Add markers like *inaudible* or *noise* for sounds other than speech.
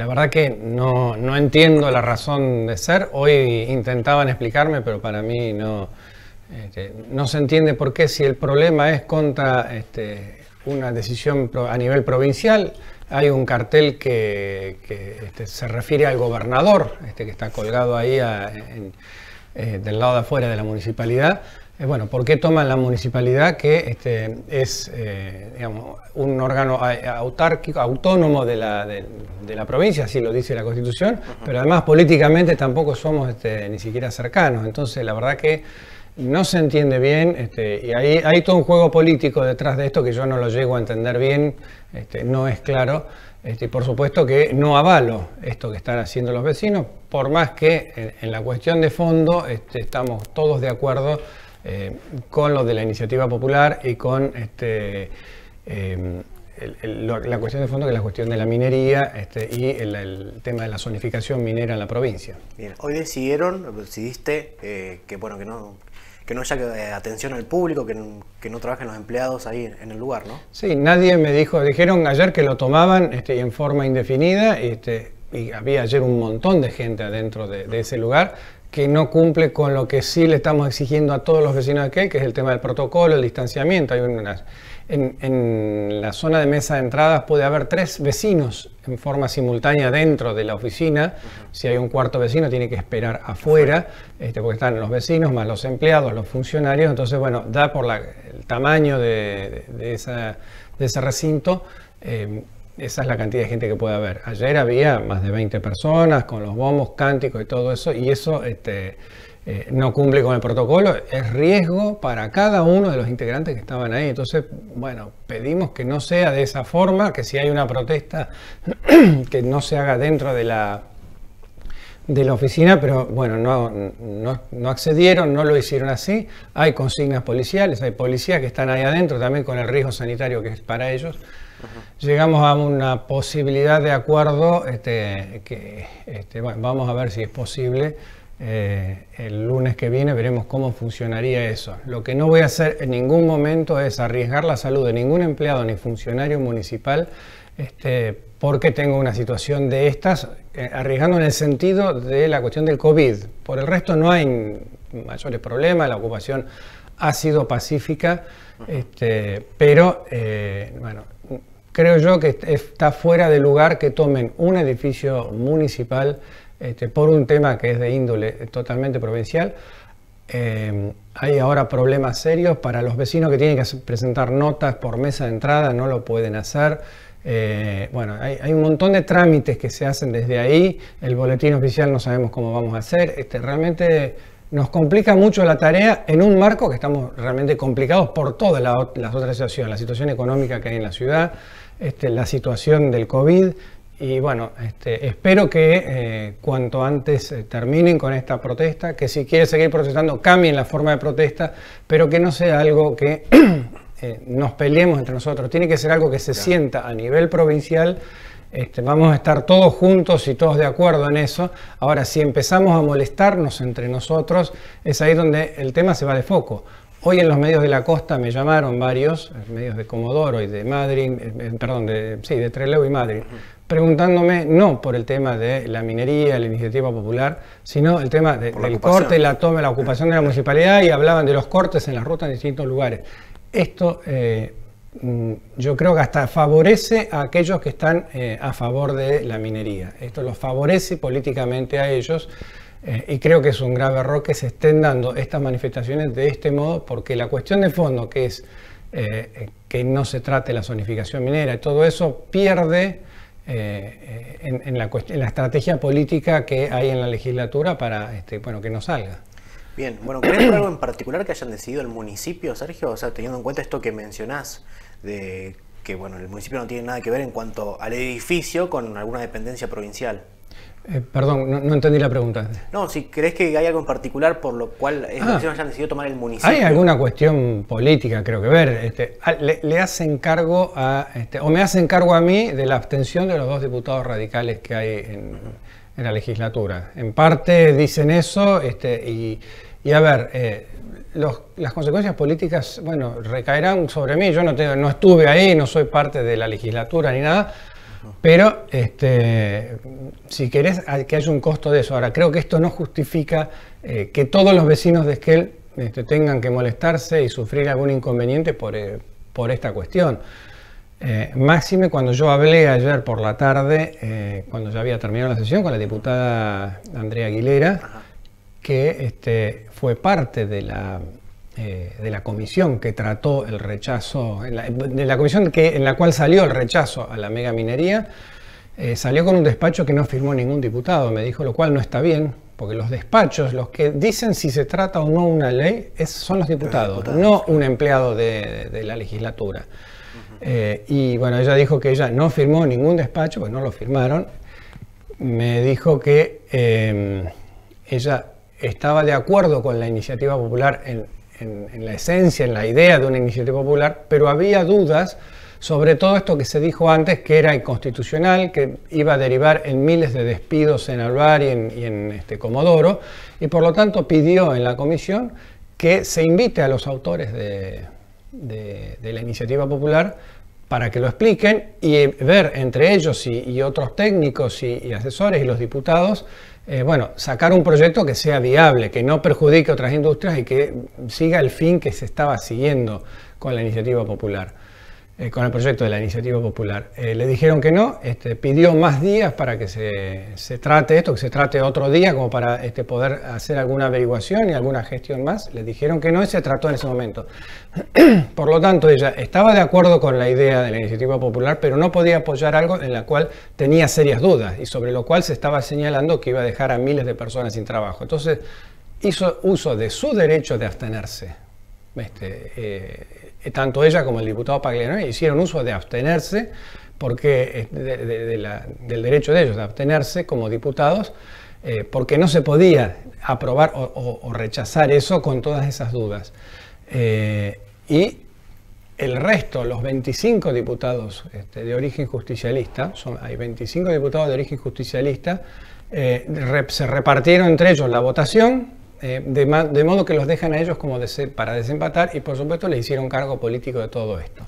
la verdad que no, entiendo la razón de ser. Hoy intentaban explicarme, pero para mí no, este, se entiende por qué si el problema es contra este, una decisión a nivel provincial, hay un cartel que, este, se refiere al gobernador, que está colgado ahí eh, del lado de afuera de la municipalidad, eh, bueno, ¿por qué toman la municipalidad que este, es eh, un órgano autárquico, autónomo de la, provincia, así lo dice la Constitución, pero además políticamente tampoco somos este, ni siquiera cercanos? Entonces, la verdad que no se entiende bien este, y hay, todo un juego político detrás de esto que yo no lo llego a entender bien, no es claro. por supuesto que no avalo esto que están haciendo los vecinos, por más que eh, en la cuestión de fondo estamos todos de acuerdo eh, con lo de la iniciativa popular y con este, em, la cuestión de fondo, que es la cuestión de la minería este, y el, tema de la zonificación minera en la provincia. hoy decidieron, decidiste eh, que, bueno, que no que no haya eh, atención al público, que no, que no trabajen los empleados ahí en el lugar, ¿no? Sí, nadie me dijo, dijeron ayer que lo tomaban este, en forma indefinida, este, y había ayer un montón de gente adentro de, de ese lugar, que no cumple con lo que sí le estamos exigiendo a todos los vecinos de que es el tema del protocolo, el distanciamiento. Hay en, la zona de mesa de entradas puede haber tres vecinos en forma simultánea dentro de la oficina. Si hay un cuarto vecino, tiene que esperar afuera, este, porque están los vecinos más los empleados, los funcionarios. Entonces, bueno, da por el tamaño de, ese recinto. Eh, esa es la cantidad de gente que puede haber. Ayer había más de 20 personas con los bombos, cánticos y todo eso, y eso este, eh, no cumple con el protocolo. Es riesgo para cada uno de los integrantes que estaban ahí. Entonces, bueno, pedimos que no sea de esa forma, que si hay una protesta, *clears throat* que no se haga dentro de la de la oficina, pero bueno, no, no, accedieron, no lo hicieron así. Hay consignas policiales, hay policías que están ahí adentro también con el riesgo sanitario que es para ellos llegamos a una posibilidad de acuerdo este, que este, vamos a ver si es posible. Eh, el lunes que viene veremos cómo funcionaría eso. Lo que no voy a hacer en ningún momento es arriesgar la salud de ningún empleado ni funcionario municipal este, porque tengo una situación de estas, eh, arriesgando en el sentido de la cuestión del COVID. Por el resto no hay mayores problemas, la ocupación ha sido pacífica, pero eh, bueno, creo yo que está fuera de lugar que tomen un edificio municipal este, por un tema que es de índole totalmente provincial. Eh, hay ahora problemas serios para los vecinos que tienen que presentar notas por mesa de entrada, no lo pueden hacer. Eh, bueno, hay, un montón de trámites que se hacen desde ahí. El boletín oficial no sabemos cómo vamos a hacer. Este, realmente nos complica mucho la tarea en un marco que estamos realmente complicados por todas las otras situaciones, la situación económica que hay en la ciudad, este, la situación del COVID. Y bueno, este, espero que eh, cuanto antes eh, terminen con esta protesta, que si quieren seguir protestando cambien la forma de protesta, pero que no sea algo que *clears throat* eh, nos peleemos entre nosotros. Tiene que ser algo que se sienta a nivel provincial este, vamos a estar todos juntos y todos de acuerdo en eso. Ahora, si empezamos a molestarnos entre nosotros, es ahí donde el tema se va de foco. Hoy en los medios de la costa me llamaron varios, medios de Comodoro y de Madrid, perdón, de, sí, de Trelew y Madrid, preguntándome no por el tema de la minería, la iniciativa popular, sino el tema del corte, la toma, la ocupación de la municipalidad y hablaban de los cortes en las rutas en distintos lugares. Esto eh, Mm, yo creo que hasta favorece a aquellos que están eh, a favor de la minería. Esto los favorece políticamente a ellos eh, y creo que es un grave error que se estén dando estas manifestaciones de este modo porque la cuestión de fondo que es eh, que no se trate la zonificación minera y todo eso pierde en, la estrategia política que hay en la legislatura para este, bueno, que no salga. Bien, bueno, ¿crees algo en particular que hayan decidido el municipio, Sergio? O sea, teniendo en cuenta esto que mencionás, de que bueno, el municipio no tiene nada que ver en cuanto al edificio con alguna dependencia provincial. Eh, perdón, no, entendí la pregunta. No, si crees que hay algo en particular por lo cual ah, hayan decidido tomar el municipio. Hay alguna cuestión política, creo que ver. Este, le, hacen cargo a, este, o me hacen cargo a mí de la abstención de los dos diputados radicales que hay en, la legislatura. En parte dicen eso este, y y a ver, eh, las consecuencias políticas, bueno, recaerán sobre mí. Yo no, estuve ahí, no soy parte de la legislatura ni nada, pero este, si querés que haya un costo de eso. Ahora, creo que esto no justifica eh, que todos los vecinos de Esquel este, tengan que molestarse y sufrir algún inconveniente eh, por, esta cuestión. Eh, máxime cuando yo hablé ayer por la tarde, cuando ya había terminado la sesión, con la diputada Andrea Aguilera que este, fue parte de la, eh, de la comisión que trató el rechazo, de la comisión que, en la cual salió el rechazo a la megaminería, eh, salió con un despacho que no firmó ningún diputado, me dijo, lo cual no está bien, porque los despachos, los que dicen si se trata o no una ley, son los diputados, no un empleado de, la legislatura. Eh, y bueno, ella dijo que ella no firmó ningún despacho, pues no lo firmaron. Me dijo que ella estaba de acuerdo con la iniciativa popular en, la esencia, en la idea de una iniciativa popular, pero había dudas sobre todo esto que se dijo antes, que era inconstitucional, que iba a derivar en miles de despidos en Alvar y en, este Comodoro, y por lo tanto pidió en la comisión que se invite a los autores de, la iniciativa popular para que lo expliquen y ver entre ellos y, otros técnicos y, asesores y los diputados eh, bueno, sacar un proyecto que sea viable, que no perjudique a otras industrias y que siga el fin que se estaba siguiendo con la iniciativa popular. Eh, con el proyecto de la iniciativa popular. Eh, le dijeron que no, este, pidió más días para que se, trate esto, que se trate otro día, como para este, poder hacer alguna averiguación y alguna gestión más. Le dijeron que no y se trató en ese momento. *clears throat* Por lo tanto, ella estaba de acuerdo con la idea de la iniciativa popular, pero no podía apoyar algo en la cual tenía serias dudas y sobre lo cual se estaba señalando que iba a dejar a miles de personas sin trabajo. Entonces, hizo uso de su derecho de abstenerse este, eh, tanto ella como el diputado Pagliano hicieron uso de abstenerse porque este, del derecho de ellos de abstenerse como diputados eh, porque no se podía aprobar o, rechazar eso con todas esas dudas. Eh, y el resto, los 25 diputados este, de origen justicialista, son, hay 25 diputados de origen justicialista, se repartieron entre ellos la votación eh, de, modo que los dejan a ellos como para desempatar y por supuesto le hicieron cargo político de todo esto.